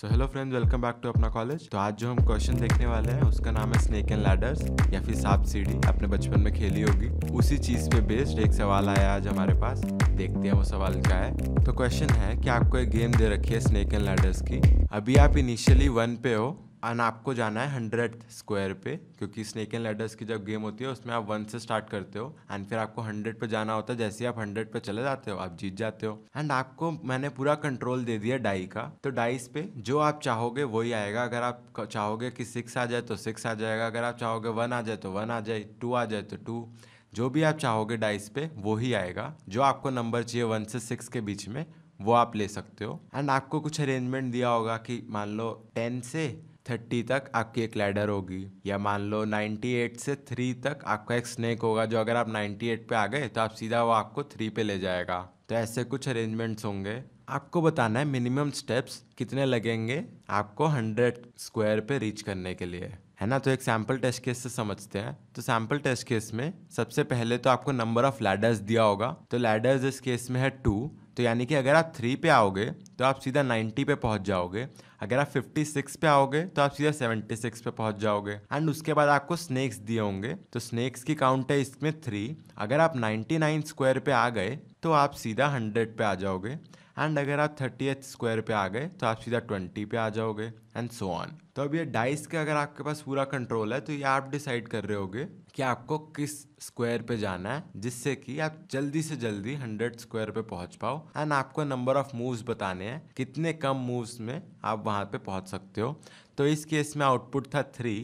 so hello friends welcome back to अपना college तो आज जो हम क्वेश्चन देखने वाले हैं उसका नाम है स्नेक एंड लैडर्स या फिर सांप सीढ़ी अपने बचपन में खेली होगी उसी चीज पे बेस्ड एक सवाल आया आज हमारे पास देखते हैं वो सवाल क्या है तो क्वेश्चन है कि आपको एक गेम दे रखी है स्नेक एंड लैडर्स की अभी आप इनिशियली वन पे हो एंड आपको जाना है हंड्रेड स्क्वायर पे क्योंकि स्नेक एंड लेडर्स की जब गेम होती है उसमें आप वन से स्टार्ट करते हो एंड फिर आपको हंड्रेड पे जाना होता है जैसे ही आप हंड्रेड पे चले जाते हो आप जीत जाते हो एंड आपको मैंने पूरा कंट्रोल दे दिया डाई का तो डाइस पे जो आप चाहोगे वही आएगा अगर आप चाहोगे कि सिक्स आ जाए तो सिक्स आ जाएगा अगर आप चाहोगे वन आ जाए तो वन आ जाए टू आ जाए तो टू जो भी आप चाहोगे डाइस पे वो ही आएगा जो आपको नंबर चाहिए वन से सिक्स के बीच में वो आप ले सकते हो एंड आपको कुछ अरेंजमेंट दिया होगा कि मान लो टेन से थर्टी तक आपकी एक लैडर होगी या मान लो नाइन्टी एट से थ्री तक आपका एक स्नैक होगा जो अगर आप नाइन्टी एट पे आ गए तो आप सीधा वो आपको थ्री पे ले जाएगा तो ऐसे कुछ अरेंजमेंट्स होंगे आपको बताना है मिनिमम स्टेप्स कितने लगेंगे आपको हंड्रेड स्क्वायर पे रीच करने के लिए है ना तो एक सैम्पल टेस्ट केस से समझते हैं तो सैम्पल टेस्ट केस में सबसे पहले तो आपको नंबर ऑफ लैडर्स दिया होगा तो लैडर्स इस केस में है टू तो यानी कि अगर आप थ्री पे आओगे तो आप सीधा नाइन्टी पे पहुंच जाओगे अगर आप फिफ्टी सिक्स पे आओगे तो आप सीधा सेवेंटी सिक्स पे पहुंच जाओगे एंड उसके बाद आपको स्नैक्स दिए होंगे तो स्नेक्स की काउंट है इसमें थ्री अगर आप नाइन्टी नाइन स्क्वायर पे आ गए तो आप सीधा हंड्रेड पे आ जाओगे एंड अगर आप थर्टी एथ स्क्वायर पे आ गए तो आप सीधा ट्वेंटी पे आ जाओगे एंड सो ऑन तो अब ये डाइस का अगर आपके पास पूरा कंट्रोल है तो ये आप डिसाइड कर रहे होगे कि आपको किस स्क्वायर पे जाना है जिससे कि आप जल्दी से जल्दी हंड्रेड स्क्वायर पे पहुंच पाओ एंड आपको नंबर ऑफ मूव्स बताने हैं कितने कम मूव्स में आप वहाँ पे पहुंच सकते हो तो इस केस में आउटपुट था थ्री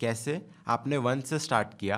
कैसे आपने वन से स्टार्ट किया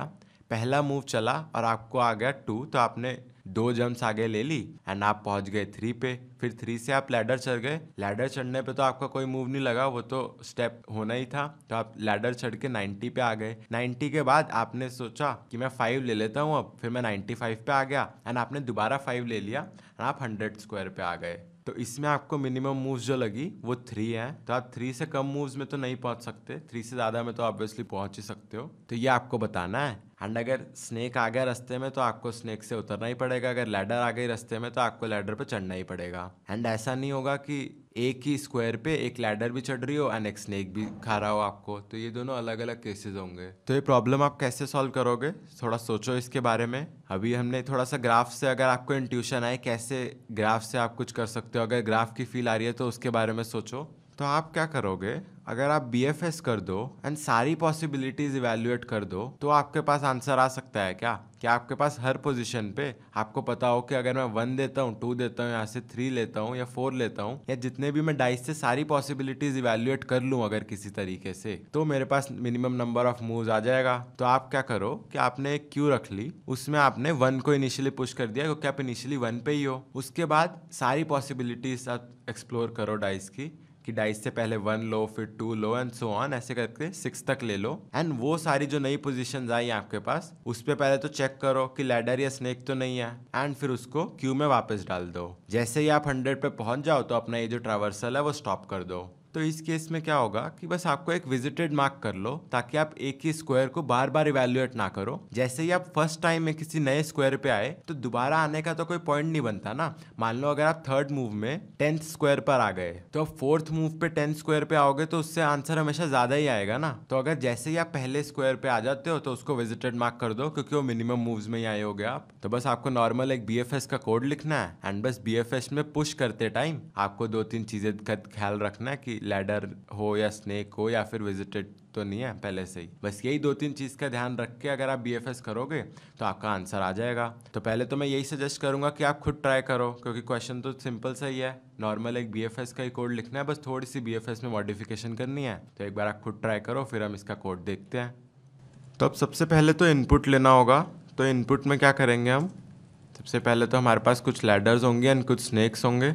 पहला मूव चला और आपको आ गया टू तो आपने दो जम्प्स आगे ले ली एंड आप पहुंच गए थ्री पे फिर थ्री से आप लैडर चढ़ गए लैडर चढ़ने पे तो आपका कोई मूव नहीं लगा वो तो स्टेप होना ही था तो आप लैडर चढ़ के नाइन्टी पे आ गए नाइन्टी के बाद आपने सोचा कि मैं फाइव ले लेता हूँ अब फिर मैं नाइन्टी फाइव पे आ गया एंड आपने दोबारा फाइव ले लिया एंड आप हंड्रेड स्क्वायर पे आ गए तो इसमें आपको मिनिमम मूव्स जो लगी वो थ्री है तो आप थ्री से कम मूव्स में तो नहीं पहुंच सकते थ्री से ज़्यादा में तो ऑब्वियसली पहुंच ही सकते हो तो ये आपको बताना है एंड अगर स्नेक आ गया रस्ते में तो आपको स्नेक से उतरना ही पड़ेगा अगर लैडर आ गई रस्ते में तो आपको लैडर पर चढ़ना ही पड़ेगा एंड ऐसा नहीं होगा कि एक ही स्क्वायर पे एक लैडर भी चढ़ रही हो एंड एक स्नेक भी खा रहा हो आपको तो ये दोनों अलग अलग केसेस होंगे तो ये प्रॉब्लम आप कैसे सॉल्व करोगे थोड़ा सोचो इसके बारे में अभी हमने थोड़ा सा ग्राफ से अगर आपको इंट्यूशन आए कैसे ग्राफ से आप कुछ कर सकते हो अगर ग्राफ की फील आ रही है तो उसके बारे में सोचो तो आप क्या करोगे अगर आप बी एफ एस कर दो एंड सारी पॉसिबिलिटीज इवेल्युएट कर दो तो आपके पास आंसर आ सकता है क्या क्या आपके पास हर पोजिशन पे आपको पता हो कि अगर मैं वन देता हूँ टू देता हूँ यहाँ से थ्री लेता हूँ या फोर लेता हूँ या जितने भी मैं डाइस से सारी पॉसिबिलिटीज इवेल्युएट कर लूँ अगर किसी तरीके से तो मेरे पास मिनिमम नंबर ऑफ मूव आ जाएगा तो आप क्या करो कि आपने एक क्यू रख ली उसमें आपने वन को इनिशियली पुश कर दिया क्योंकि आप इनिशियली वन पे ही हो उसके बाद सारी पॉसिबिलिटीज आप एक्सप्लोर करो डाइस की कि डाइस से पहले वन लो फिर टू लो एंड सो ऑन ऐसे करके सिक्स तक ले लो एंड वो सारी जो नई पोजिशन आई आपके पास उस पर पहले तो चेक करो कि लैडर या स्नेक तो नहीं है एंड फिर उसको क्यू में वापस डाल दो जैसे ही आप हंड्रेड पे पहुंच जाओ तो अपना ये जो ट्रावर्सल है वो स्टॉप कर दो तो इस केस में क्या होगा कि बस आपको एक विजिटेड मार्क कर लो ताकि आप एक ही स्क्वायर को बार बार इवेल्युएट ना करो जैसे ही आप फर्स्ट टाइम में किसी नए स्क्वायर पे आए तो दोबारा आने का तो कोई पॉइंट नहीं बनता ना मान लो अगर आप थर्ड मूव में टेंथ स्क्वायर पर आ गए तो आप फोर्थ मूव पे टेंथ स्क्वायर पे आओगे तो उससे आंसर हमेशा ज्यादा ही आएगा ना तो अगर जैसे ही आप पहले स्क्वायर पे आ जाते हो तो उसको विजिटेड मार्क कर दो क्योंकि वो मिनिमम मूव्स में ही आए गए आप तो बस आपको नॉर्मल एक बी का कोड लिखना है एंड बस बी में पुश करते टाइम आपको दो तीन चीजें का ख्याल रखना है कि लैडर हो या स्नेक हो या फिर विजिटेड तो नहीं है पहले से ही बस यही दो तीन चीज़ का ध्यान रख के अगर आप बी करोगे तो आपका आंसर आ जाएगा तो पहले तो मैं यही सजेस्ट करूँगा कि आप खुद ट्राई करो क्योंकि क्वेश्चन तो सिंपल सा ही है नॉर्मल एक बी का ही कोड लिखना है बस थोड़ी सी बी में मॉडिफिकेशन करनी है तो एक बार आप खुद ट्राई करो फिर हम इसका कोड देखते हैं तो अब सबसे पहले तो इनपुट लेना होगा तो इनपुट में क्या करेंगे हम सबसे पहले तो हमारे पास कुछ लैडर्स होंगे एंड कुछ स्नैक्स होंगे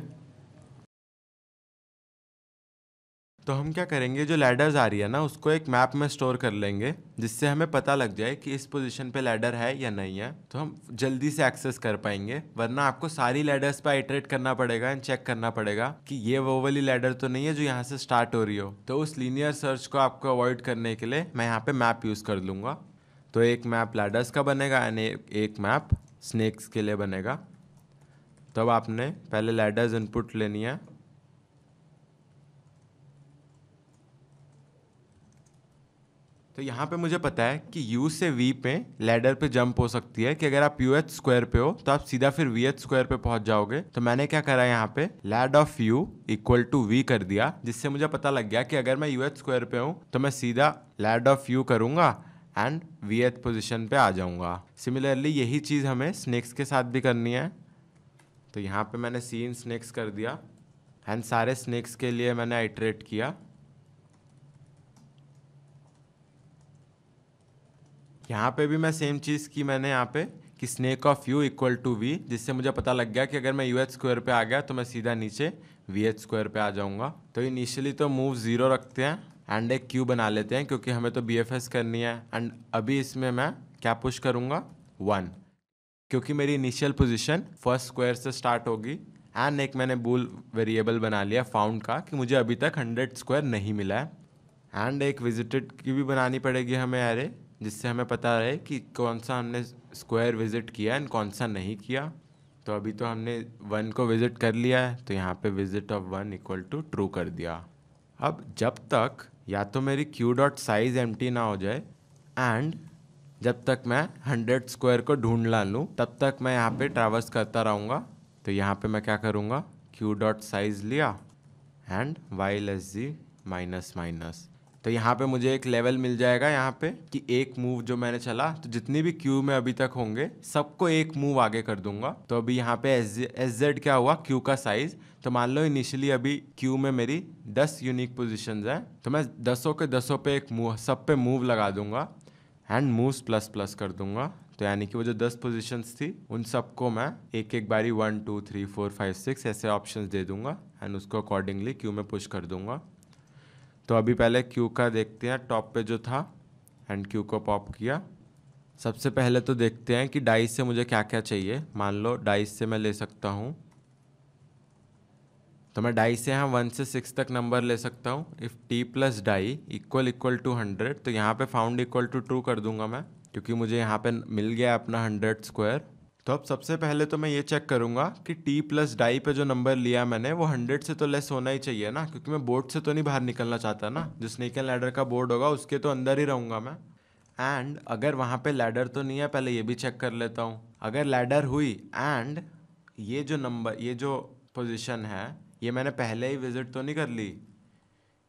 तो हम क्या करेंगे जो लैडर्स आ रही है ना उसको एक मैप में स्टोर कर लेंगे जिससे हमें पता लग जाए कि इस पोजीशन पे लैडर है या नहीं है तो हम जल्दी से एक्सेस कर पाएंगे वरना आपको सारी लैडर्स पर आइटरेट करना पड़ेगा एंड चेक करना पड़ेगा कि ये वो वाली लैडर तो नहीं है जो यहाँ से स्टार्ट हो रही हो तो उस लीनियर सर्च को आपको अवॉइड करने के लिए मैं यहाँ पर मैप यूज़ कर लूँगा तो एक मैप लैडर्स का बनेगा एंड एक मैप स्नैक्स के लिए बनेगा तब तो आपने पहले लैडर्स इनपुट लेनी है तो यहाँ पे मुझे पता है कि U से V पे लेडर पे जंप हो सकती है कि अगर आप यू एच स्क्वायर पे हो तो आप सीधा फिर वी एच स्क्वायर पे पहुंच जाओगे तो मैंने क्या करा यहाँ पे lad of U equal to V कर दिया जिससे मुझे पता लग गया कि अगर मैं यू एच स्क्वायर पे हूँ तो मैं सीधा लैड ऑफ U करूंगा एंड वी एच पोजिशन पे आ जाऊंगा सिमिलरली यही चीज़ हमें स्नेक्स के साथ भी करनी है तो यहाँ पे मैंने सीन स्नैक्स कर दिया एंड सारे स्नैक्स के लिए मैंने आइट्रेट किया यहाँ पे भी मैं सेम चीज़ की मैंने यहाँ पे कि snake of U equal to V जिससे मुझे पता लग गया कि अगर मैं यू एच स्क्वायर पर आ गया तो मैं सीधा नीचे वी एच स्क्वायर पर आ जाऊँगा तो इनिशियली तो मूव ज़ीरो रखते हैं एंड एक क्यू बना लेते हैं क्योंकि हमें तो बी एफ एस करनी है एंड अभी इसमें मैं क्या पुश करूँगा वन क्योंकि मेरी इनिशियल पोजिशन फर्स्ट स्क्वायर से स्टार्ट होगी एंड एक मैंने बूल वेरिएबल बना लिया फाउंड का कि मुझे अभी तक हंड्रेड स्क्वायर नहीं मिला है एंड एक विजिटेड की भी बनानी पड़ेगी हमें अरे जिससे हमें पता रहे कि कौन सा हमने स्क्वायर विज़िट किया एंड कौन सा नहीं किया तो अभी तो हमने वन को विज़िट कर लिया है तो यहाँ पे visit of one equal to true कर दिया अब जब तक या तो मेरी क्यू डॉट साइज एम ना हो जाए एंड जब तक मैं हंड्रेड स्क्वायर को ढूंढ ला लूँ तब तक मैं यहाँ पे ट्रैवर्स करता रहूँगा तो यहाँ पे मैं क्या करूँगा क्यू डॉट साइज लिया and Y less G minus minus तो यहाँ पे मुझे एक लेवल मिल जाएगा यहाँ पे कि एक मूव जो मैंने चला तो जितनी भी क्यू में अभी तक होंगे सबको एक मूव आगे कर दूंगा तो अभी यहाँ पे एस जेड क्या हुआ क्यू का साइज तो मान लो इनिशियली अभी क्यू में मेरी दस यूनिक पोजिशन हैं तो मैं दसों के दसों पे एक मूव सब पे मूव लगा दूंगा एंड मूव प्लस प्लस कर दूंगा तो यानी कि वो जो दस पोजिशन थी उन सबको मैं एक एक बारी one two three four five six ऐसे ऑप्शन दे दूंगा एंड उसको अकॉर्डिंगली क्यू में पुश कर दूंगा तो अभी पहले क्यू का देखते हैं टॉप पे जो था एंड क्यू को पॉप किया सबसे पहले तो देखते हैं कि डाइस से मुझे क्या क्या चाहिए मान लो डाइस से मैं ले सकता हूँ तो मैं डाई से यहाँ वन से सिक्स तक नंबर ले सकता हूँ if T plus die equal equal to hundred तो यहाँ पे फाउंड इक्वल टू ट्रू कर दूंगा मैं क्योंकि मुझे यहाँ पे मिल गया अपना हंड्रेड स्क्वायर तो अब सबसे पहले तो मैं ये चेक करूँगा कि टी प्लस डाई पे जो नंबर लिया मैंने वो हंड्रेड से तो लेस होना ही चाहिए ना क्योंकि मैं बोर्ड से तो नहीं बाहर निकलना चाहता ना जो स्नेक एंड लैडर का बोर्ड होगा उसके तो अंदर ही रहूँगा मैं एंड अगर वहाँ पे लैडर तो नहीं है पहले ये भी चेक कर लेता हूँ अगर लैडर हुई एंड ये जो नंबर ये जो पोजिशन है ये मैंने पहले ही विजिट तो नहीं कर ली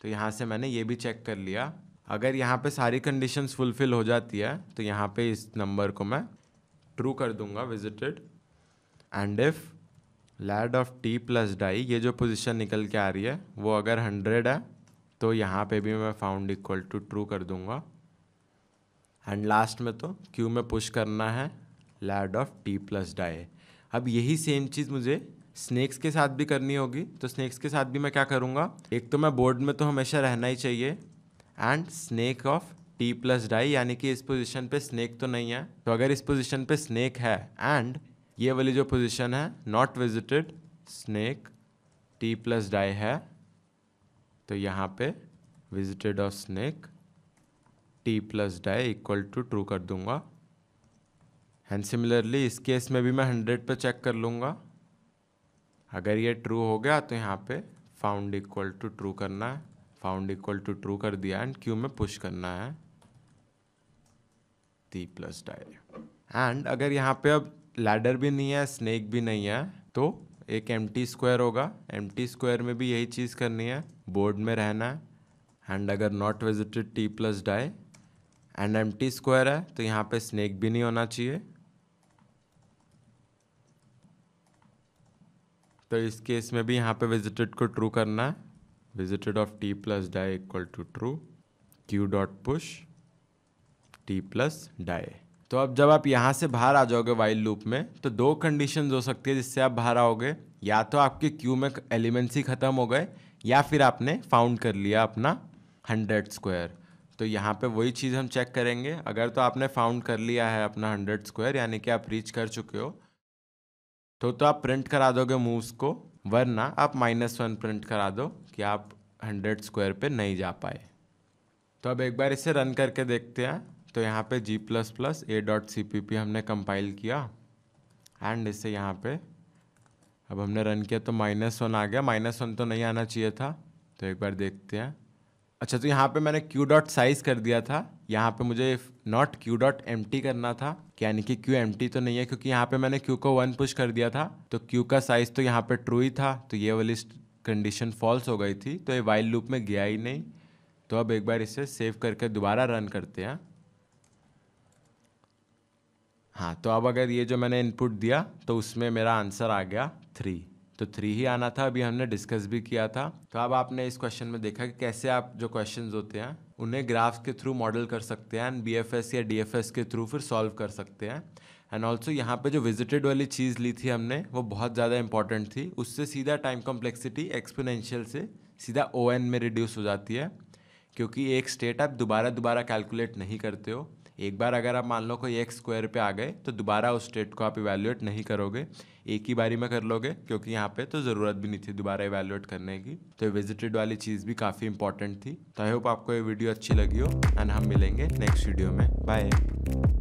तो यहाँ से मैंने ये भी चेक कर लिया अगर यहाँ पे सारी कंडीशंस फुलफ़िल हो जाती है तो यहाँ पे इस नंबर को मैं ट्रू कर दूंगा visited and if lad of T plus die ये जो पोजिशन निकल के आ रही है वो अगर हंड्रेड है तो यहाँ पे भी मैं फाउंड इक्वल टू ट्रू कर दूंगा एंड लास्ट में तो क्यू में पुश करना है lad of T plus die अब यही सेम चीज़ मुझे स्नेक्स के साथ भी करनी होगी तो स्नेक्स के साथ भी मैं क्या करूँगा एक तो मैं बोर्ड में तो हमेशा रहना ही चाहिए and snake of T plus die यानी कि इस पोजिशन पे स्नेक तो नहीं है तो अगर इस पोजिशन पे स्नेक है एंड ये वाली जो पोजिशन है not visited snake T plus die है तो यहाँ पे visited of snake T plus die equal to true कर दूंगा एंड सिमिलरली इस केस में भी मैं हंड्रेड पे चेक कर लूँगा अगर ये ट्रू हो गया तो यहाँ पे फाउंड इक्वल टू ट्रू करना है फाउंड इक्वल टू ट्रू कर दिया एंड क्यू में पुश करना है ती प्लस डाई एंड अगर यहाँ पे अब लैडर भी नहीं है स्नेक भी नहीं है तो एक एम टी स्क्वायर होगा एम टी स्क्वायर में भी यही चीज़ करनी है बोर्ड में रहना है एंड अगर not visited T plus die and M T square है तो यहाँ पे स्नेक भी नहीं होना चाहिए तो इस केस में भी यहाँ पे विजिटेड को ट्रू करना है visited of T plus die equal to true Q dot push T plus die तो अब जब आप यहाँ से बाहर आ जाओगे वाइल लूप में तो दो कंडीशन हो सकती है जिससे आप बाहर आओगे या तो आपके क्यू में एलिमेंट्स ही ख़त्म हो गए या फिर आपने फाउंड कर लिया अपना हंड्रेड स्क्वायर तो यहाँ पे वही चीज़ हम चेक करेंगे अगर तो आपने फाउंड कर लिया है अपना हंड्रेड स्क्वायर यानी कि आप रीच कर चुके हो तो तो आप प्रिंट करा दोगे मूव्स को वरना आप माइनस वन प्रिंट करा दो कि आप हंड्रेड स्क्वायर पे नहीं जा पाए तो अब एक बार इसे रन करके देखते हैं तो यहाँ पे G plus plus A dot C P P हमने कंपाइल किया एंड इसे यहाँ पे अब हमने रन किया तो माइनस वन आ गया माइनस वन तो नहीं आना चाहिए था तो एक बार देखते हैं अच्छा तो यहाँ पे मैंने क्यू डॉट साइज़ कर दिया था यहाँ पे मुझे not Q dot M T करना था यानी कि क्यू एम टी तो नहीं है क्योंकि यहाँ पे मैंने क्यू को वन पुश कर दिया था तो क्यू का साइज़ तो यहाँ पे ट्रू ही था तो ये वाली कंडीशन फॉल्स हो गई थी तो ये वाइल लूप में गया ही नहीं तो अब एक बार इसे सेव करके दोबारा रन करते हैं हाँ तो अब अगर ये जो मैंने इनपुट दिया तो उसमें मेरा आंसर आ गया थ्री तो थ्री ही आना था अभी हमने डिस्कस भी किया था तो अब आपने इस क्वेश्चन में देखा कि कैसे आप जो क्वेश्चन होते हैं उन्हें ग्राफ्स के थ्रू मॉडल कर सकते हैं एंड बी या डी के थ्रू फिर सॉल्व कर सकते हैं एंड ऑल्सो यहाँ पे जो विजिटेड वाली चीज़ ली थी हमने वो बहुत ज़्यादा इंपॉर्टेंट थी उससे सीधा टाइम कॉम्प्लेक्सिटी एक्सपोनेंशियल से सीधा ओ में रिड्यूस हो जाती है क्योंकि एक स्टेट आप दोबारा दोबारा कैलकुलेट नहीं करते हो एक बार अगर आप मान लो कोई एक स्क्वायर पे आ गए तो दोबारा उस स्टेट को आप इवेल्युएट नहीं करोगे एक ही बारी में कर लोगे क्योंकि यहाँ पे तो ज़रूरत भी नहीं थी दोबारा इवेल्युएट करने की तो विजिटेड वाली चीज़ भी काफ़ी इंपॉर्टेंट थी तो आई होप आपको ये वीडियो अच्छी लगी हो एंड हम मिलेंगे नेक्स्ट वीडियो में बाय